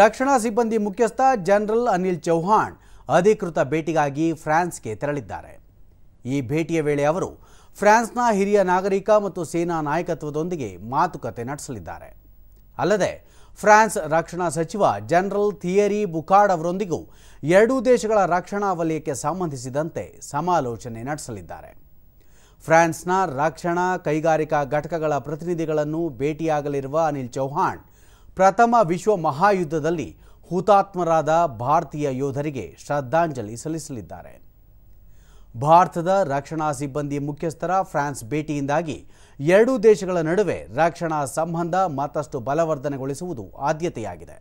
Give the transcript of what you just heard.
ರಕ್ಷಣಾ ಸಿಬ್ಬಂದಿ ಮುಖ್ಯಸ್ಥ ಜನರಲ್ ಅನಿಲ್ ಚೌಹಾಣ್ ಅಧಿಕೃತ ಭೇಟಿಗಾಗಿ ಫ್ರಾನ್ಸ್ಗೆ ತೆರಳಿದ್ದಾರೆ ಈ ಭೇಟಿಯ ವೇಳೆ ಅವರು ಫ್ರಾನ್ಸ್ನ ಹಿರಿಯ ನಾಗರಿಕ ಮತ್ತು ಸೇನಾ ನಾಯಕತ್ವದೊಂದಿಗೆ ಮಾತುಕತೆ ನಡೆಸಲಿದ್ದಾರೆ ಅಲ್ಲದೆ ಫ್ರಾನ್ಸ್ ರಕ್ಷಣಾ ಸಚಿವ ಜನರಲ್ ಥಿಯರಿ ಬುಕಾರ್ಡ್ ಅವರೊಂದಿಗೂ ಎರಡೂ ದೇಶಗಳ ರಕ್ಷಣಾ ವಲಯಕ್ಕೆ ಸಂಬಂಧಿಸಿದಂತೆ ಸಮಾಲೋಚನೆ ನಡೆಸಲಿದ್ದಾರೆ ಫ್ರಾನ್ಸ್ನ ರಕ್ಷಣಾ ಕೈಗಾರಿಕಾ ಘಟಕಗಳ ಪ್ರತಿನಿಧಿಗಳನ್ನು ಭೇಟಿಯಾಗಲಿರುವ ಅನಿಲ್ ಚೌಹಾಣ್ ಪ್ರಥಮ ವಿಶ್ವ ಮಹಾಯುದ್ಧದಲ್ಲಿ ಹುತಾತ್ಮರಾದ ಭಾರತೀಯ ಯೋಧರಿಗೆ ಶ್ರದ್ಧಾಂಜಲಿ ಸಲ್ಲಿಸಲಿದ್ದಾರೆ ಭಾರತದ ರಕ್ಷಣಾ ಸಿಬ್ಬಂದಿ ಮುಖ್ಯಸ್ಥರ ಫ್ರಾನ್ಸ್ ಭೇಟಿಯಿಂದಾಗಿ ಎರಡೂ ದೇಶಗಳ ನಡುವೆ ರಕ್ಷಣಾ ಸಂಬಂಧ ಮತ್ತಷ್ಟು ಬಲವರ್ಧನೆಗೊಳಿಸುವುದು ಆದ್ಯತೆಯಾಗಿದೆ